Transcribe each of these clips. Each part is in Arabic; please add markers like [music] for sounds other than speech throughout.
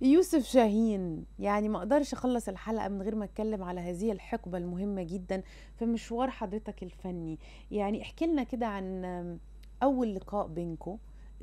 يوسف شاهين يعني ما اقدرش اخلص الحلقه من غير ما اتكلم على هذه الحقبه المهمه جدا في مشوار حضرتك الفني يعني احكي لنا كده عن اول لقاء بينكم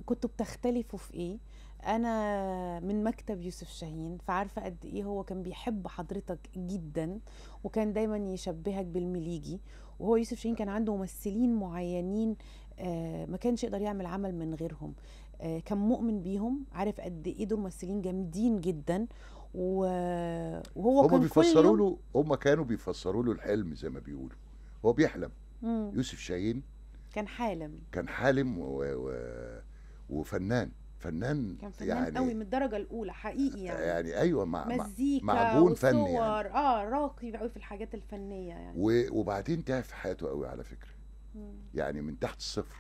كنتوا بتختلفوا في ايه انا من مكتب يوسف شاهين فعارفه قد ايه هو كان بيحب حضرتك جدا وكان دايما يشبهك بالمليجي وهو يوسف شاهين كان عنده ممثلين معينين آه، ما كانش يقدر يعمل عمل من غيرهم آه، كان مؤمن بيهم عارف قد ايه دول ممثلين جامدين جدا وهو كان بيفسروا له هم كانوا بيفسروا له الحلم زي ما بيقولوا هو بيحلم مم. يوسف شاهين كان حالم كان حالم و... و... وفنان فنان كان فنان يعني قوي من الدرجه الاولى حقيقي يعني يعني ايوه مع مزيكا معجون فني يعني. اه راقي قوي في الحاجات الفنيه يعني و... وبعدين تعب في حياته قوي على فكره مم. يعني من تحت الصفر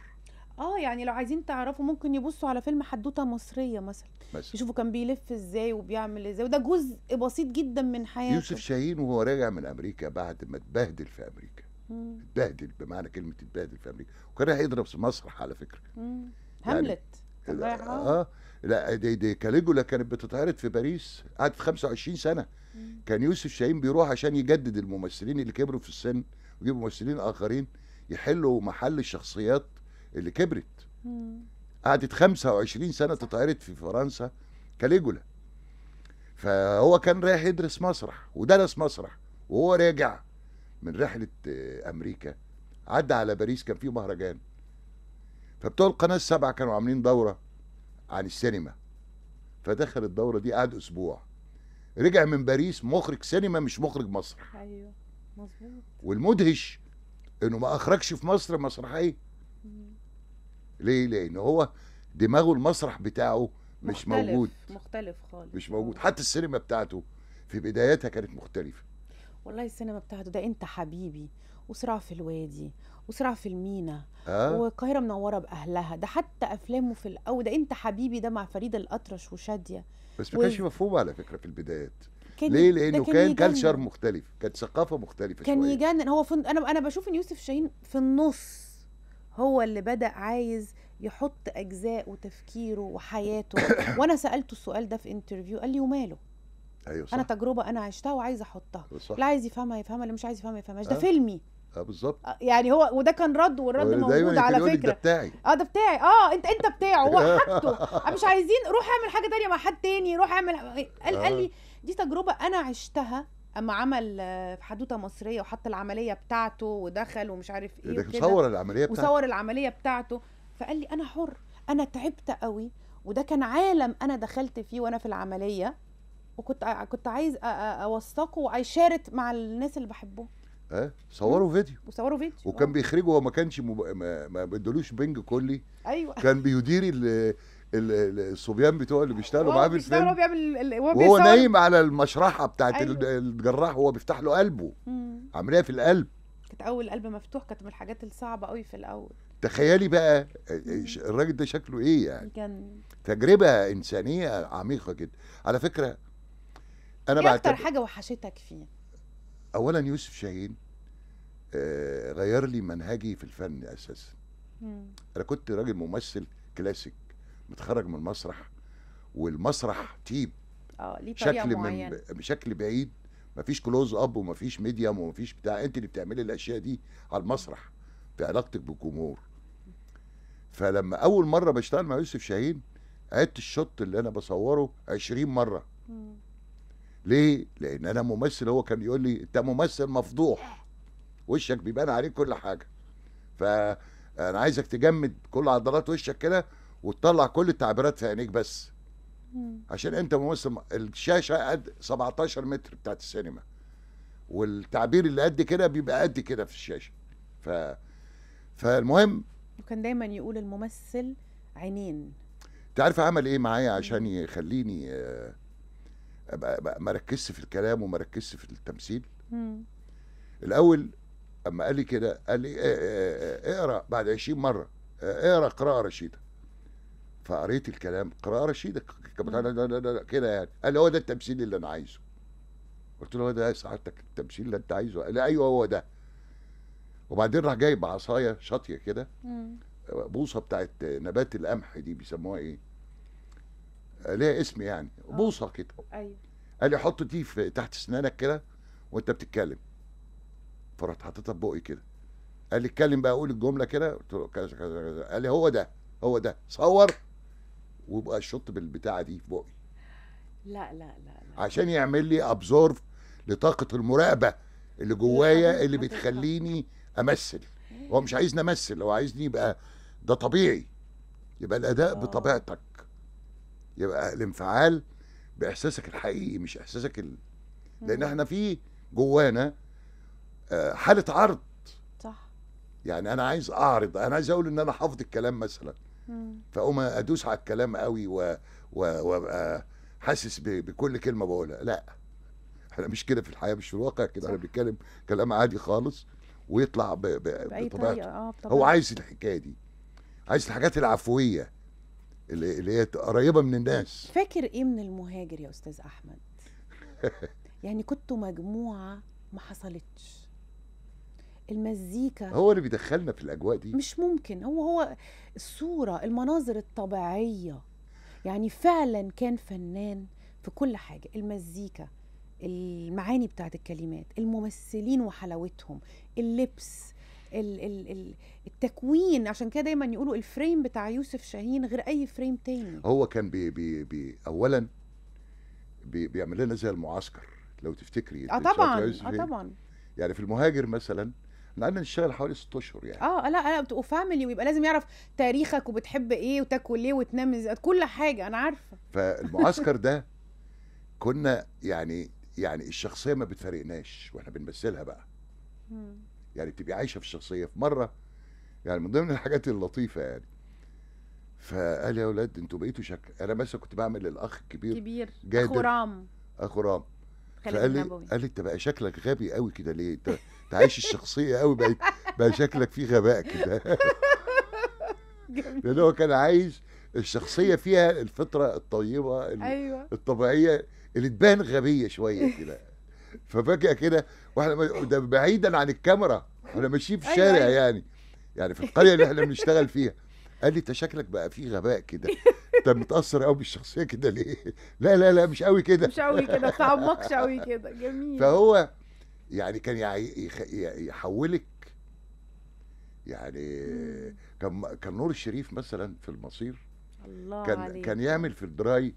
اه يعني لو عايزين تعرفوا ممكن يبصوا على فيلم حدوته مصريه مثلا بس. يشوفوا كان بيلف ازاي وبيعمل ازاي وده جزء بسيط جدا من حياته يوسف شاهين وهو راجع من امريكا بعد ما اتبهدل في امريكا مم. اتبهدل بمعنى كلمه اتبهدل في امريكا وكان هيضرب في مسرح على فكره مم. يعني هاملت يعني اه لا دي دي كاليجولا كانت بتتعرض في باريس قعدت 25 سنه مم. كان يوسف شاهين بيروح عشان يجدد الممثلين اللي كبروا في السن ويجيب ممثلين اخرين يحلوا محل الشخصيات اللي كبرت قعدت 25 سنه تطهرت في فرنسا كاليجولا فهو كان رايح يدرس مسرح ودرس مسرح وهو راجع من رحله آه، امريكا عدى على باريس كان فيه مهرجان فبتوع القناه السبعه كانوا عاملين دوره عن السينما فدخل الدوره دي قعد اسبوع رجع من باريس مخرج سينما مش مخرج مسرح ايوه مظبوط والمدهش انه ما اخرجش في مصر مسرحيه ليه لان هو دماغه المسرح بتاعه مش مختلف موجود مختلف خالص مش موجود حتى السينما بتاعته في بدايتها كانت مختلفه والله السينما بتاعته ده انت حبيبي وصراع في الوادي وصراع في المينا آه. والقاهره منوره باهلها ده حتى افلامه في الاول ده انت حبيبي ده مع فريد الاطرش وشاديه بس ما كانش و... مفهوم على فكره في البدايات كان ليه لانه كان, كان كلتشر مختلف كانت ثقافه مختلفه كان شوية. يجنن هو فن... انا انا بشوف ان يوسف شاهين في النص هو اللي بدأ عايز يحط أجزاء وتفكيره وحياته [coughs] وأنا سألته السؤال ده في انترفيو قال لي وماله أيوة صح. أنا تجربة أنا عشتها وعايزة أحطها اللي أيوة عايز يفهمها يفهمها اللي مش عايز يفهمها يفهمهاش ده أه. فيلمي اه بالظبط آه، يعني هو وده كان رد والرد موجود على فكره ده بتاعي اه ده بتاعي اه انت انت بتاعه هو [laughs] حاجته آه، مش عايزين روح اعمل حاجه تانية مع حد تاني روح اعمل قال, قال آه. لي دي تجربه انا عشتها اما عمل حدوته مصريه وحط العمليه بتاعته ودخل ومش عارف ايه, إيه وكده وصور العمليه بتاعته وصور العمليه بتاعته فقال لي انا حر انا تعبت قوي وده كان عالم انا دخلت فيه وانا في العمليه وكنت كنت عايز اوثقه واشارك مع الناس اللي بحبهم اه صوروا فيديو وصوروا فيديو وكان آه. بيخرجوا هو ما كانش مب... ما, ما بنج كلي ايوه كان بيدير ال... الصبيان بتوع اللي بيشتغلوا معاه في الفيلم وهو بيعمل وهو نايم على المشرحه بتاعت أيوه. الجراح وهو بيفتح له قلبه عمليه في القلب كانت اول قلب مفتوح كانت من الحاجات الصعبه قوي في الاول تخيلي بقى الراجل ده شكله ايه يعني كان تجربه انسانيه عميقه جدا على فكره انا بعد إيه اكتر حاجه وحشتك فيه اولا يوسف شاهين آه، غير لي منهجي في الفن اساسا انا كنت راجل ممثل كلاسيك متخرج من المسرح والمسرح تيب اه ليه شكل معين. من شكل بعيد مفيش كلوز اب ومفيش ميديم ومفيش بتاع انت اللي بتعملي الاشياء دي على المسرح في علاقتك بالجمهور فلما اول مره بشتغل مع يوسف شاهين عدت الشوت اللي انا بصوره 20 مره ليه لان انا ممثل هو كان يقول لي انت ممثل مفضوح وشك بيبان عليه كل حاجه فانا عايزك تجمد كل عضلات وشك كده وتطلع كل التعبيرات في عينيك بس عشان انت ممثل الشاشه قد 17 متر بتاعت السينما والتعبير اللي قد كده بيبقى قد كده في الشاشه ف فالمهم وكان دايما يقول الممثل عينين انت عارف عمل ايه معايا عشان يخليني آه، ابقى, ما ركزش في الكلام وما ركزش في التمثيل مم. الاول اما قال لي كده قال لي آه، آه، اقرا بعد 20 مره اقرا قراءه رشيده فقريت الكلام قراءه رشيده كده يعني قال لي هو ده التمثيل اللي انا عايزه قلت له هو ده سعادتك التمثيل اللي انت عايزه قال لي ايوه هو ده وبعدين راح جايب عصايه شاطيه كده بوصه بتاعت نبات القمح دي بيسموها ايه ليها اسم يعني آه. بوصه كده ايوه قال لي حط دي في تحت اسنانك كده وانت بتتكلم فرحت حاططها في بقي كده قال لي اتكلم بقى قول الجمله كده قلت له كذا كذا كذا قال لي هو ده هو ده صور ويبقى الشط بالبتاعه دي في بقي لا, لا لا لا عشان يعمل لي ابزورف لطاقه المراقبه اللي جوايا اللي بتخليني امثل هو مش عايزني امثل هو عايزني يبقى ده طبيعي يبقى الاداء أوه. بطبيعتك يبقى الانفعال باحساسك الحقيقي مش احساسك ال... لان احنا في جوانا آه، حاله عرض صح يعني انا عايز اعرض انا عايز اقول ان انا حافظ الكلام مثلا فاقوم ادوس على الكلام قوي وابقى حاسس بكل كلمه بقولها لا احنا مش كده في الحياه مش في الواقع كده احنا بنتكلم كلام عادي خالص ويطلع بطبيعته آه هو عايز الحكايه دي عايز الحاجات العفويه اللي, اللي هي قريبه من الناس فاكر ايه من المهاجر يا استاذ احمد [laughs] يعني كنتوا مجموعه ما حصلتش المزيكا هو اللي بيدخلنا في الاجواء دي مش ممكن هو هو الصوره المناظر الطبيعيه يعني فعلا كان فنان في كل حاجه المزيكا المعاني بتاعت الكلمات الممثلين وحلاوتهم اللبس التكوين عشان كده دايما يقولوا الفريم بتاع يوسف شاهين غير اي فريم تاني هو كان بي بي بي اولا بي بيعمل لنا زي المعسكر لو تفتكري اه طبعا اه طبعا يعني في المهاجر مثلا قعدنا نشتغل حوالي ست اشهر يعني اه لا لا بتبقوا ويبقى لازم يعرف تاريخك وبتحب ايه وتاكل ايه وتنام ازاي كل حاجه انا عارفه فالمعسكر [laughs] ده كنا يعني يعني الشخصيه ما بتفارقناش واحنا بنمثلها بقى يعني بتبقي عايشه في الشخصيه في مره يعني من ضمن الحاجات اللطيفه يعني فقال يا اولاد انتوا بقيتوا شكل انا مثلا كنت بعمل الاخ الكبير كبير جادر اخو رام اخو رام فقال لي قال لي انت بقى شكلك غبي قوي كده ليه انت تعيش الشخصيه قوي بقى بقى شكلك فيه غباء كده لان هو كان عايش الشخصيه فيها الفطره الطيبه أيوة. الطبيعيه اللي تبان غبيه شويه كده ففجاه كده واحنا ده بعيدا عن الكاميرا احنا ماشيين في أيوة، الشارع أيوة. يعني يعني في القريه اللي احنا بنشتغل فيها قال لي انت شكلك بقى فيه غباء كده انت متاثر قوي بالشخصيه كده ليه لا لا لا مش قوي كده مش قوي كده ما تعمقش قوي كده جميل فهو يعني كان يحولك يعني كان كان نور الشريف مثلا في المصير الله كان عليك. كان يعمل في الدراي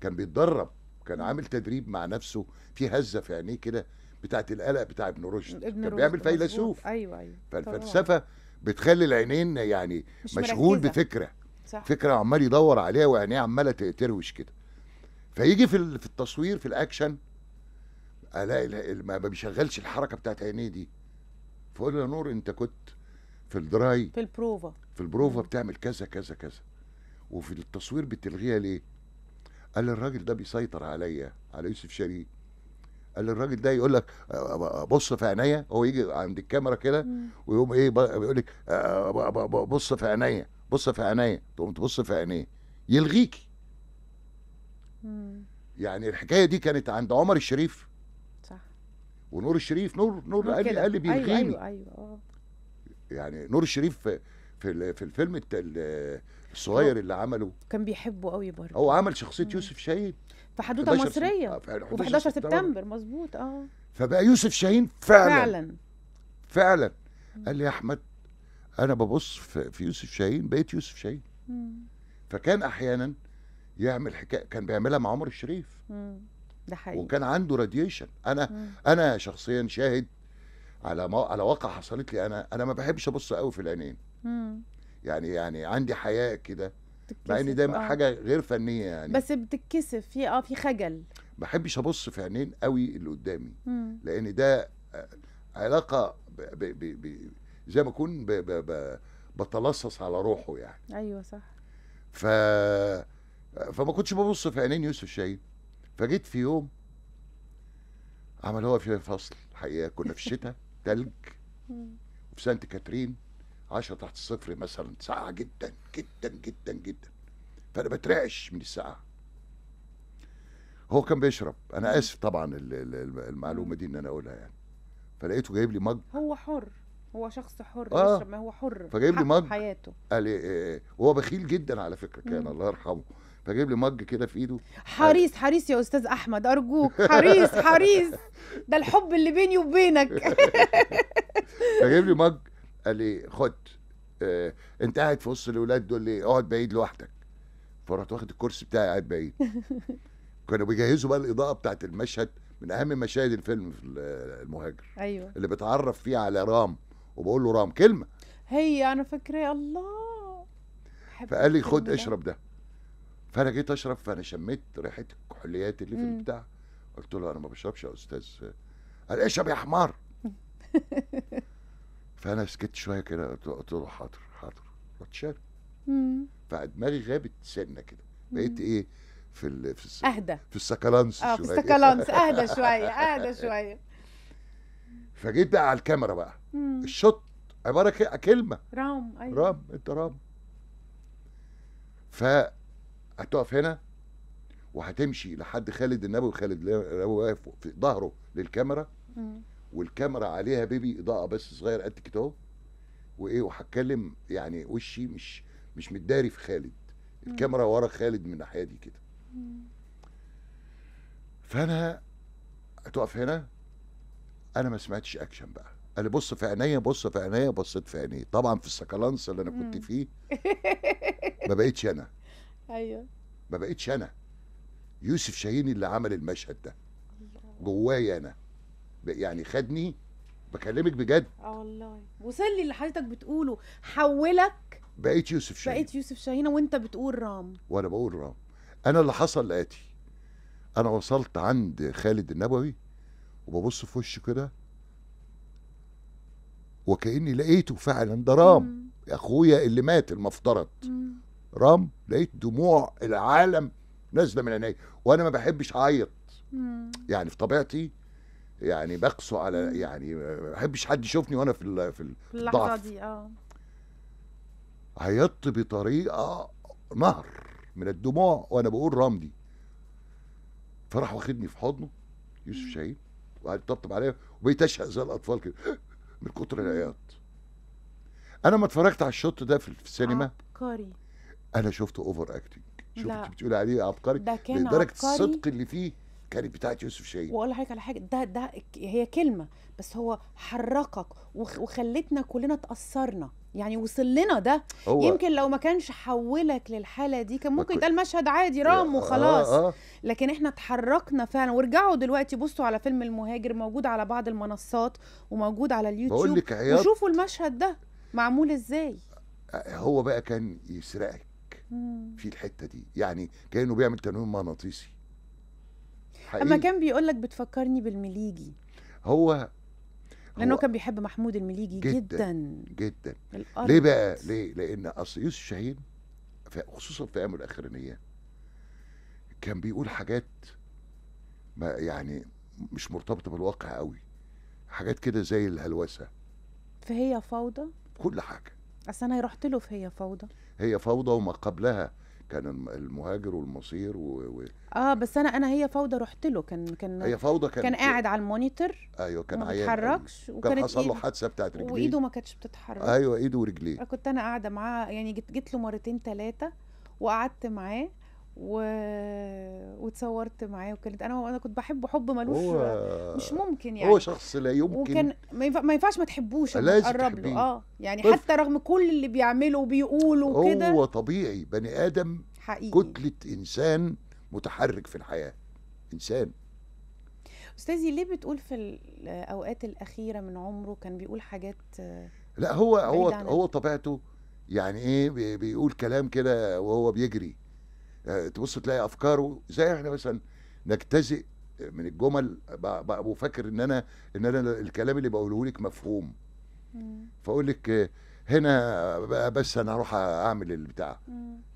كان بيتدرب كان عامل تدريب مع نفسه في هزه في عينيه كده بتاعه القلق بتاع ابن رشد ابن كان بيعمل فيلسوف ايوه ايوه فالفلسفه بتخلي العينين يعني مشغول مركزة. بفكره صح. فكره عمال يدور عليها وعينيه عماله تروش كده فيجي في التصوير في الاكشن آه، الاقي ما بيشغلش الحركه بتاعت عينيه دي فقول له يا نور انت كنت في الدراي في البروفا في البروفا بتعمل كذا كذا كذا وفي التصوير بتلغيها ليه؟ قال الراجل ده بيسيطر عليا على يوسف شريف قال الراجل ده يقول لك آه، آه، بص في عينيا هو يجي عند الكاميرا كده ويقوم ايه بيقول لك بص في عينيا بص في عينيا تقوم تبص في عينيه يلغيكي يعني الحكايه دي كانت عند عمر الشريف ونور الشريف نور نور قال لي قال لي أيوة، أيوة، بيلغيني ايوه ايوه اه يعني نور الشريف في في الفيلم الصغير اللي عمله كان بيحبه قوي برضه هو عمل شخصيه يوسف شاهين في حدوته مصريه آه، في 11 سبتمبر مظبوط اه فبقى يوسف شاهين فعلا فعلا فعلا قال لي يا احمد انا ببص في يوسف شاهين بقيت يوسف شاهين فكان احيانا يعمل حكايه كان بيعملها مع عمر الشريف ده حقيقي وكان عنده راديشن انا مم. انا شخصيا شاهد على ما على واقع حصلت لي انا انا ما بحبش ابص قوي في العينين يعني يعني عندي حياء كده مع ان ده آه. حاجه غير فنيه يعني بس بتتكسف في اه في خجل ما بحبش ابص في عينين قوي اللي قدامي مم. لان ده آه، علاقه ب ب ب ب زي ما اكون ب ب ب بتلصص على روحه يعني ايوه صح ف فما كنتش ببص في عينين يوسف شاهين فجيت في يوم عمل هو في فصل الحقيقه كنا في الشتاء تلج وفي سانت كاترين 10 تحت الصفر مثلا ساعة جدا جدا جدا جدا فأنا بترعش من الساعة هو كان بيشرب أنا آسف طبعا المعلومة دي إن أنا أقولها يعني فلقيته جايب لي مج هو حر هو شخص حر آه. بيشرب ما هو حر فجايب لي مج حياته قال لي إيه وهو بخيل جدا على فكرة كان الله يرحمه فجايب لي مج كده في ايده حريص حريص يا استاذ احمد ارجوك حريص [laughs] حريص ده الحب اللي بيني وبينك [laughs] فجايب لي مج قال لي خد آه انت قاعد في وسط الاولاد دول ليه اقعد بعيد لوحدك فرحت واخد الكرسي بتاعي قاعد بعيد [laughs] كانوا بيجهزوا بقى الاضاءه بتاعت المشهد من اهم مشاهد الفيلم في المهاجر ايوه اللي بتعرف فيه على رام وبقول له رام كلمه هي انا فاكره الله فقال لي خد اشرب ده فانا جيت اشرب فانا شميت ريحه الكحوليات اللي في البتاع قلت له انا ما بشربش يا استاذ قال اشرب يا حمار [laughs] فانا سكت شويه كده قلت له حاضر حاضر رحت شارب فدماغي غابت سنه كده بقيت ايه في ال في الس... اهدى في السكالانس اه في السكالانس [laughs] اهدى شويه اهدى شويه فجيت بقى على الكاميرا بقى مم. الشوت عباره كلمه رام ايوه رام انت رام ف هتقف هنا وهتمشي لحد خالد النبوي خالد النبوي واقف في ظهره للكاميرا والكاميرا عليها بيبي اضاءه بس صغير قد كده اهو وايه وهتكلم يعني وشي مش مش متداري في خالد الكاميرا ورا خالد من الناحيه دي كده فانا هتقف هنا انا ما سمعتش اكشن بقى قال لي بص في عينيا بص في عينيا بصيت في عينيه طبعا في السكالانس اللي انا كنت فيه [laughs] ما بقيتش انا ايوه ما بقتش انا يوسف شاهين اللي عمل المشهد ده جوايا انا يعني خدني بكلمك بجد اه والله وصل لي اللي حضرتك بتقوله حولك بقيت يوسف شاهين بقيت يوسف شاهين وانت بتقول رام وانا بقول رام انا اللي حصل لاتي انا وصلت عند خالد النبوي وببص في وشه كده وكاني لقيته فعلا ده رام اخويا اللي مات المفترض مم. رام لقيت دموع العالم نازله من عيني وانا ما بحبش اعيط يعني في طبيعتي يعني بقسو على يعني ما بحبش حد يشوفني وانا في في اللحظه دي اه عيطت بطريقه نهر من الدموع وانا بقول رامدي فراح واخدني في حضنه يوسف شاهين وقعد يطبطب عليا وبقيت اشهق زي الاطفال كده من كتر العياط انا ما اتفرجت على الشوط ده في السينما عبقري انا شفته اوفر اكتنج شفت بتقول عليه عبقري ده كان لدرجه الصدق اللي فيه كانت بتاعت يوسف شاهين واقول لحضرتك على حاجه ده ده هي كلمه بس هو حركك وخلتنا كلنا اتاثرنا يعني وصل لنا ده هو يمكن لو ما كانش حولك للحاله دي كان ممكن يتقال مشهد عادي رام آه، آه، وخلاص آه آه. لكن احنا اتحركنا فعلا وارجعوا دلوقتي بصوا على فيلم المهاجر موجود على بعض المنصات وموجود على اليوتيوب وشوفوا المشهد ده معمول ازاي آه، هو بقى كان يسرقك في الحته دي يعني كانه بيعمل تنويم مغناطيسي اما كان بيقول لك بتفكرني بالمليجي هو لانه كان بيحب محمود المليجي جدا جدا, جداً. ليه بقى ليه لان اصل يوسف شاهين خصوصا في ايامه الاخرانيه كان بيقول حاجات ما يعني مش مرتبطه بالواقع قوي حاجات كده زي الهلوسه فهي فوضى كل حاجه اصل انا رحت له في هي فوضى هي فوضى وما قبلها كان المهاجر والمصير و... و... اه بس انا انا هي فوضى رحت له كان كان هي فوضى كان كان قاعد على المونيتور ايوه كان ما بيتحركش وكان حصل له حادثه بتاعت رجليه وايده ما كانتش بتتحرك ايوه ايده ورجليه كنت انا قاعده معاه يعني جيت, جيت له مرتين ثلاثه وقعدت معاه و... وتصورت معاه وكانت انا وانا كنت بحبه حب ملوش هو... مش ممكن يعني هو شخص لا يمكن وكان ما, ينفع... ما ينفعش ما تحبوش تقرب له اه يعني طف... طيب. حتى رغم كل اللي بيعمله وبيقوله وكده هو طبيعي بني ادم حقيقي كتله انسان متحرك في الحياه انسان استاذي ليه بتقول في الاوقات الاخيره من عمره كان بيقول حاجات لا هو هو هو طبيعته يعني ايه بيقول كلام كده وهو بيجري آه، تبص تلاقي افكاره زي احنا مثلا نجتزئ من الجمل بقى فاكر ان انا ان انا الكلام اللي بقوله لك مفهوم فاقول لك هنا بقى بس انا هروح اعمل البتاع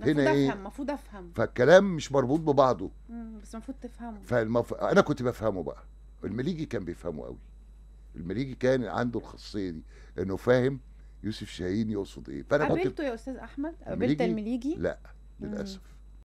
هنا ايه المفروض افهم فالكلام مش مربوط ببعضه مم. بس المفروض تفهمه فالمف... انا كنت بفهمه بقى المليجي كان بيفهمه قوي المليجي كان عنده الخاصيه دي انه فاهم يوسف شاهين يقصد ايه فانا قابلته كنت... يا استاذ احمد قابلت المليجي لا للاسف مم.